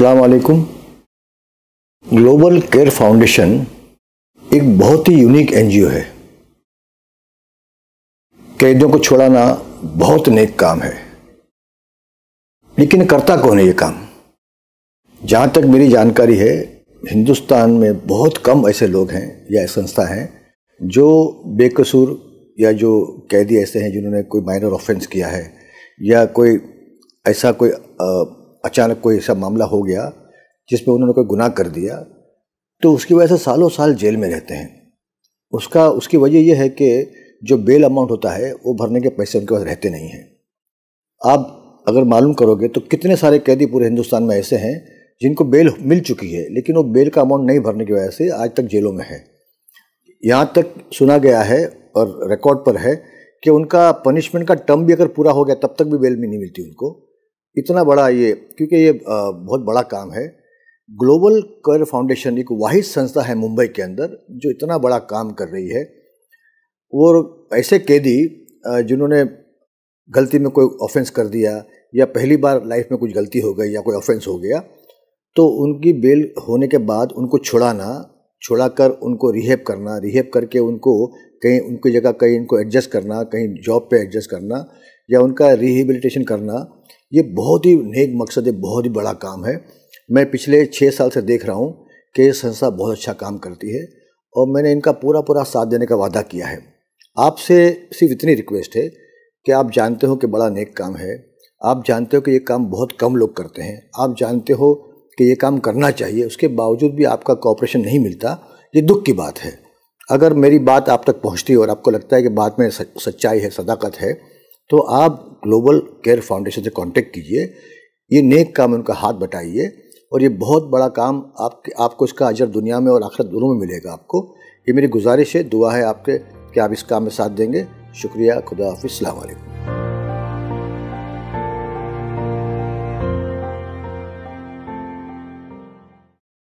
अलैक्म global care foundation एक बहुत ही unique NGO है कैदियों को छोड़ाना बहुत नेक काम है लेकिन करता कौन है ये काम जहाँ तक मेरी जानकारी है हिंदुस्तान में बहुत कम ऐसे लोग हैं या संस्था हैं जो बेकसूर या जो कैदी ऐसे हैं जिन्होंने कोई माइनर ऑफेंस किया है या कोई ऐसा कोई आ, अचानक कोई ऐसा मामला हो गया जिसमें उन्होंने कोई गुनाह कर दिया तो उसकी वजह से सालों साल जेल में रहते हैं उसका उसकी वजह यह है कि जो बेल अमाउंट होता है वो भरने के पैसे उनके पास रहते नहीं हैं आप अगर मालूम करोगे तो कितने सारे कैदी पूरे हिंदुस्तान में ऐसे हैं जिनको बेल मिल चुकी है लेकिन वो बेल का अमाउंट नहीं भरने की वजह से आज तक जेलों में है यहाँ तक सुना गया है और रिकॉर्ड पर है कि उनका पनिशमेंट का टर्म भी अगर पूरा हो गया तब तक भी बेल में नहीं मिलती उनको इतना बड़ा ये क्योंकि ये बहुत बड़ा काम है ग्लोबल कर फाउंडेशन एक वाहिद संस्था है मुंबई के अंदर जो इतना बड़ा काम कर रही है वो ऐसे कैदी जिन्होंने गलती में कोई ऑफेंस कर दिया या पहली बार लाइफ में कुछ गलती हो गई या कोई ऑफेंस हो गया तो उनकी बेल होने के बाद उनको छुड़ाना छुड़ा कर उनको रिहेप करना रिहेप करके उनको कहीं उनकी जगह कहीं उनको एडजस्ट करना कहीं जॉब पे एडजस्ट करना या उनका रिहेबिलिटेशन करना ये बहुत ही नेक मकसद है बहुत ही बड़ा काम है मैं पिछले छः साल से देख रहा हूँ कि ये संस्था बहुत अच्छा काम करती है और मैंने इनका पूरा पूरा साथ देने का वादा किया है आपसे सिर्फ इतनी रिक्वेस्ट है कि आप जानते हो कि बड़ा नेक काम है आप जानते हो कि ये काम बहुत कम लोग करते हैं आप जानते हो कि ये काम करना चाहिए उसके बावजूद भी आपका कॉपरेशन नहीं मिलता ये दुख की बात है अगर मेरी बात आप तक पहुंचती है और आपको लगता है कि बात में सच्चाई है सदाकत है तो आप ग्लोबल केयर फाउंडेशन से कांटेक्ट कीजिए ये नेक काम उनका हाथ बटाइए और ये बहुत बड़ा काम आपके आपको इसका अजर दुनिया में और आखिरत दोनों में मिलेगा आपको ये मेरी गुजारिश है दुआ है आपके कि आप इस काम में साथ देंगे शुक्रिया खुदा हाफि अलैक्म